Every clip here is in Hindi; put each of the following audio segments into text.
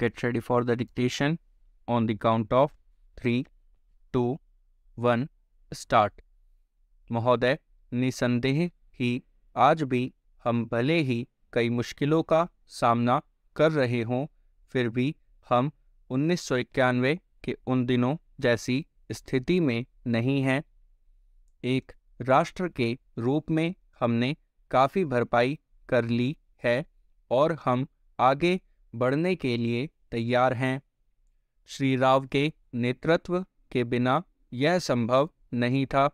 get ready for the dictation on the count of 3, 2, 1, start. महोदय निसंदेह ही आज भी हम भले ही कई मुश्किलों का सामना कर रहे हों फिर भी हम उन्नीस के उन दिनों जैसी स्थिति में नहीं हैं एक राष्ट्र के रूप में हमने काफ़ी भरपाई कर ली है और हम आगे बढ़ने के लिए तैयार हैं श्री राव के नेतृत्व के बिना यह संभव नहीं था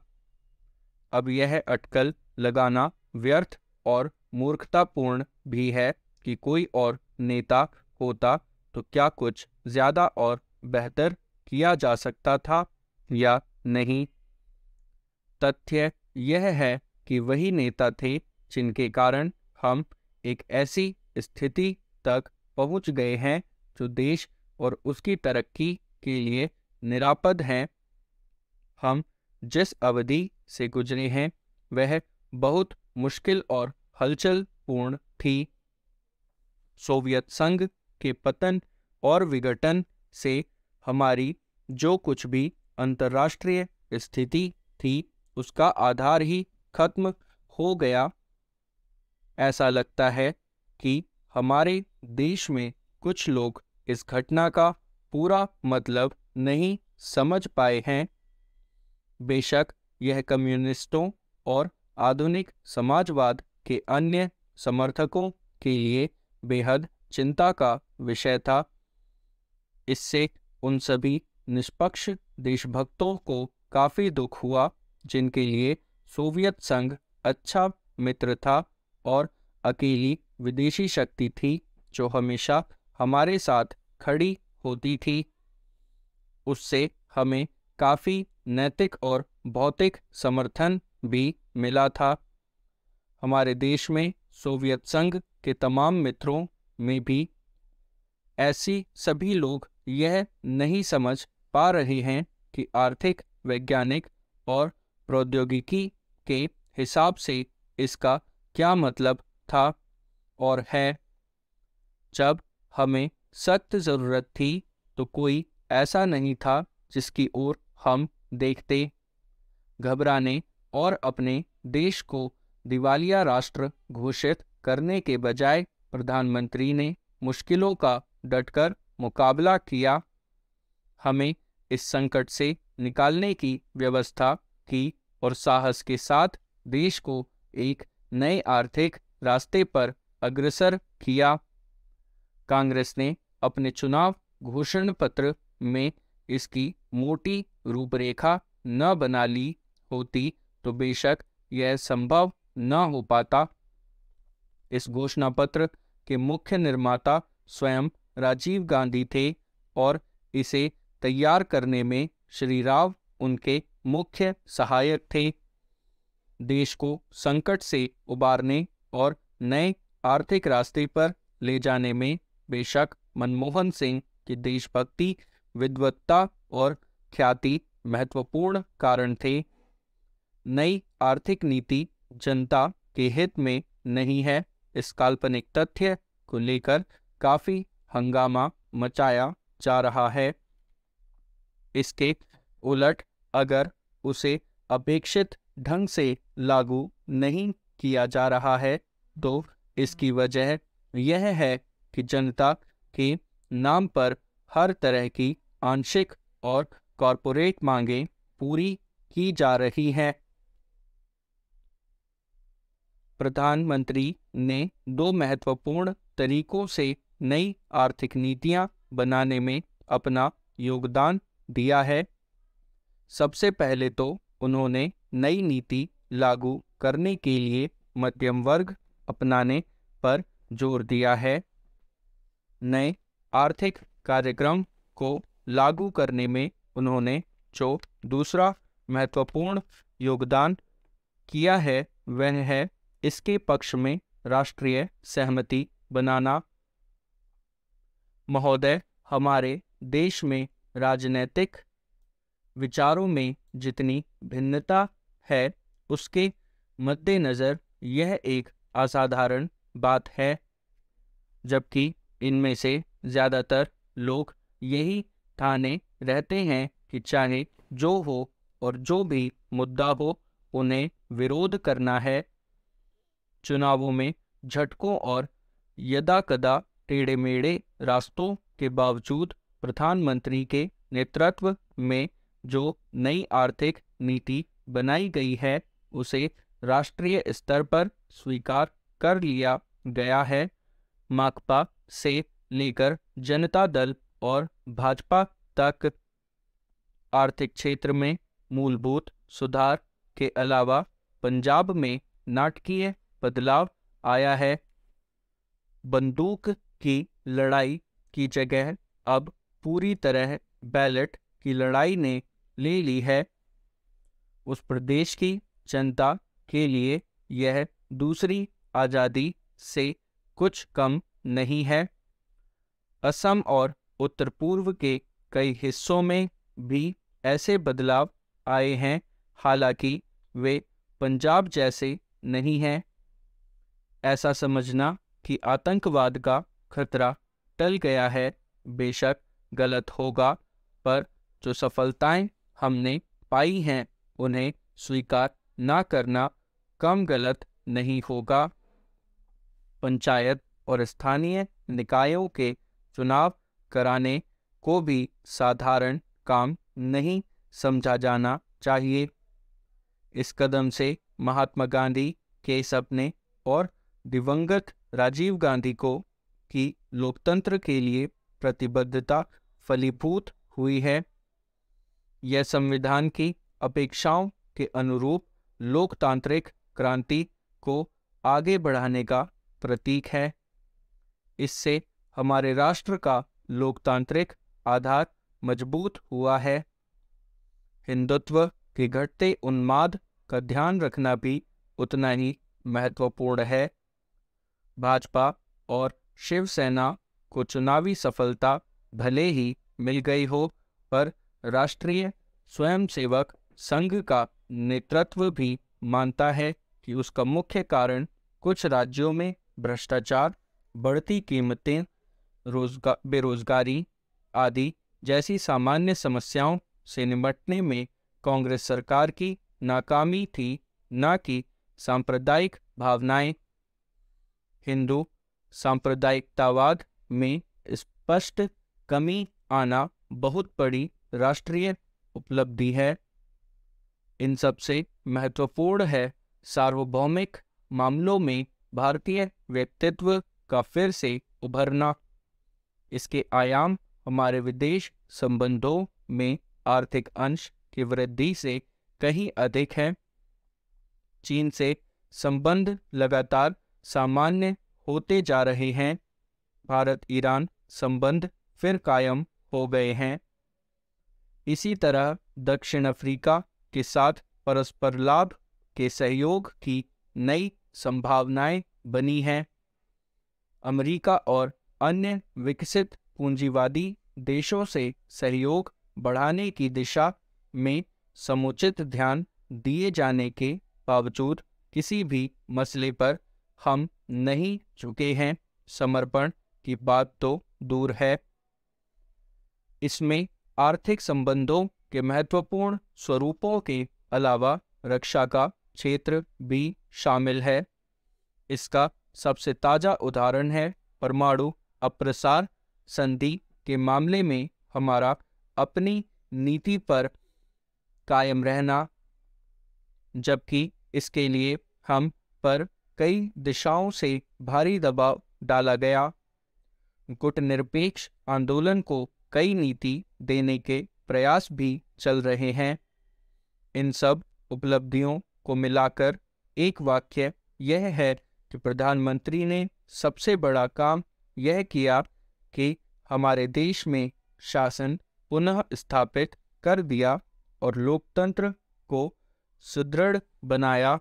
अब यह अटकल लगाना व्यर्थ और मूर्खतापूर्ण भी है कि कोई और नेता होता तो क्या कुछ ज़्यादा और बेहतर किया जा सकता था या नहीं तथ्य यह है कि वही नेता थे जिनके कारण हम एक ऐसी स्थिति तक पहुंच गए हैं जो देश और उसकी तरक्की के लिए निरापद हैं हम जिस अवधि से गुजरे हैं वह बहुत मुश्किल और हलचल पूर्ण थी सोवियत संघ के पतन और विघटन से हमारी जो कुछ भी अंतर्राष्ट्रीय स्थिति थी उसका आधार ही खत्म हो गया ऐसा लगता है कि हमारे देश में कुछ लोग इस घटना का पूरा मतलब नहीं समझ पाए हैं बेशक यह कम्युनिस्टों और आधुनिक समाजवाद के अन्य समर्थकों के लिए बेहद चिंता का विषय था इससे उन सभी निष्पक्ष देशभक्तों को काफ़ी दुख हुआ जिनके लिए सोवियत संघ अच्छा मित्र था और अकेली विदेशी शक्ति थी जो हमेशा हमारे साथ खड़ी होती थी उससे हमें काफ़ी नैतिक और भौतिक समर्थन भी मिला था हमारे देश में सोवियत संघ के तमाम मित्रों में भी ऐसी सभी लोग यह नहीं समझ पा रहे हैं कि आर्थिक वैज्ञानिक और प्रौद्योगिकी के हिसाब से इसका क्या मतलब था और है जब हमें सख्त ज़रूरत थी तो कोई ऐसा नहीं था जिसकी ओर हम देखते घबराने और अपने देश को दिवालिया राष्ट्र घोषित करने के बजाय प्रधानमंत्री ने मुश्किलों का डटकर मुकाबला किया हमें इस संकट से निकालने की व्यवस्था की और साहस के साथ देश को एक नए आर्थिक रास्ते पर अग्रसर किया कांग्रेस ने अपने चुनाव घोषण पत्र में इसकी मोटी रूपरेखा न बना ली होती तो बेशक यह संभव न हो पाता इस घोषणा पत्र के मुख्य निर्माता स्वयं राजीव गांधी थे और इसे तैयार करने में श्री राव उनके मुख्य सहायक थे देश को संकट से उबारने और नए आर्थिक रास्ते पर ले जाने में बेशक मनमोहन सिंह की देशभक्ति विद्वत्ता और ख्याति महत्वपूर्ण कारण थे नई आर्थिक नीति जनता के हित में नहीं है इस काल्पनिक तथ्य को लेकर काफी हंगामा मचाया जा रहा है इसके उलट अगर उसे अपेक्षित ढंग से लागू नहीं किया जा रहा है तो इसकी वजह यह है कि जनता के नाम पर हर तरह की आंशिक और कॉरपोरेट मांगें पूरी की जा रही हैं प्रधानमंत्री ने दो महत्वपूर्ण तरीकों से नई आर्थिक नीतियां बनाने में अपना योगदान दिया है सबसे पहले तो उन्होंने नई नीति लागू करने के लिए मध्यम वर्ग अपनाने पर जोर दिया है नए आर्थिक कार्यक्रम को लागू करने में उन्होंने जो दूसरा महत्वपूर्ण योगदान किया है वह है इसके पक्ष में राष्ट्रीय सहमति बनाना महोदय हमारे देश में राजनैतिक विचारों में जितनी भिन्नता है उसके मद्देनज़र यह एक असाधारण बात है जबकि इनमें से ज़्यादातर लोग यही ठाने रहते हैं कि चाहे जो हो और जो भी मुद्दा हो उन्हें विरोध करना है चुनावों में झटकों और यदाकदा टेढ़े मेढ़े रास्तों के बावजूद प्रधानमंत्री के नेतृत्व में जो नई आर्थिक नीति बनाई गई है उसे राष्ट्रीय स्तर पर स्वीकार कर लिया गया है माकपा से लेकर जनता दल और भाजपा तक आर्थिक क्षेत्र में मूलभूत सुधार के अलावा पंजाब में नाटकीय बदलाव आया है बंदूक की लड़ाई की जगह अब पूरी तरह बैलेट की लड़ाई ने ले ली है उस प्रदेश की जनता के लिए यह दूसरी आज़ादी से कुछ कम नहीं है असम और उत्तर पूर्व के कई हिस्सों में भी ऐसे बदलाव आए हैं हालांकि वे पंजाब जैसे नहीं हैं ऐसा समझना कि आतंकवाद का खतरा टल गया है बेशक गलत होगा पर जो सफलताएं हमने पाई हैं उन्हें स्वीकार ना करना कम गलत नहीं होगा पंचायत और स्थानीय निकायों के चुनाव कराने को भी साधारण काम नहीं समझा जाना चाहिए इस कदम से महात्मा गांधी के सपने और दिवंगत राजीव गांधी को कि लोकतंत्र के लिए प्रतिबद्धता फलीभूत हुई है यह संविधान की अपेक्षाओं के अनुरूप लोकतांत्रिक क्रांति को आगे बढ़ाने का प्रतीक है इससे हमारे राष्ट्र का लोकतांत्रिक आधार मजबूत हुआ है हिंदुत्व के घटते उन्माद का ध्यान रखना भी उतना ही महत्वपूर्ण है भाजपा और शिवसेना को चुनावी सफलता भले ही मिल गई हो पर राष्ट्रीय स्वयंसेवक संघ का नेतृत्व भी मानता है कि उसका मुख्य कारण कुछ राज्यों में भ्रष्टाचार बढ़ती कीमतें रोजगार बेरोजगारी आदि जैसी सामान्य समस्याओं से निपटने में कांग्रेस सरकार की नाकामी थी ना कि सांप्रदायिक भावनाएं हिंदू सांप्रदायिकतावाद में स्पष्ट कमी आना बहुत बड़ी राष्ट्रीय उपलब्धि है इन सबसे महत्वपूर्ण है सार्वभौमिक मामलों में भारतीय व्यक्तित्व का फिर से उभरना इसके आयाम हमारे विदेश संबंधों में आर्थिक अंश की वृद्धि से कहीं अधिक है चीन से संबंध लगातार सामान्य होते जा रहे हैं भारत ईरान संबंध फिर कायम हो गए हैं इसी तरह दक्षिण अफ्रीका के साथ परस्पर लाभ के सहयोग की नई संभावनाएं बनी हैं अमेरिका और अन्य विकसित पूंजीवादी देशों से सहयोग बढ़ाने की दिशा में समुचित ध्यान दिए जाने के बावजूद किसी भी मसले पर हम नहीं चुके हैं समर्पण की बात तो दूर है इसमें आर्थिक संबंधों के महत्वपूर्ण स्वरूपों के अलावा रक्षा का क्षेत्र भी शामिल है इसका सबसे ताज़ा उदाहरण है परमाणु अप्रसार संधि के मामले में हमारा अपनी नीति पर कायम रहना जबकि इसके लिए हम पर कई दिशाओं से भारी दबाव डाला गया गुट निरपेक्ष आंदोलन को कई नीति देने के प्रयास भी चल रहे हैं इन सब उपलब्धियों को मिलाकर एक वाक्य यह है कि प्रधानमंत्री ने सबसे बड़ा काम यह किया कि हमारे देश में शासन पुनः स्थापित कर दिया और लोकतंत्र को सुदृढ़ बनाया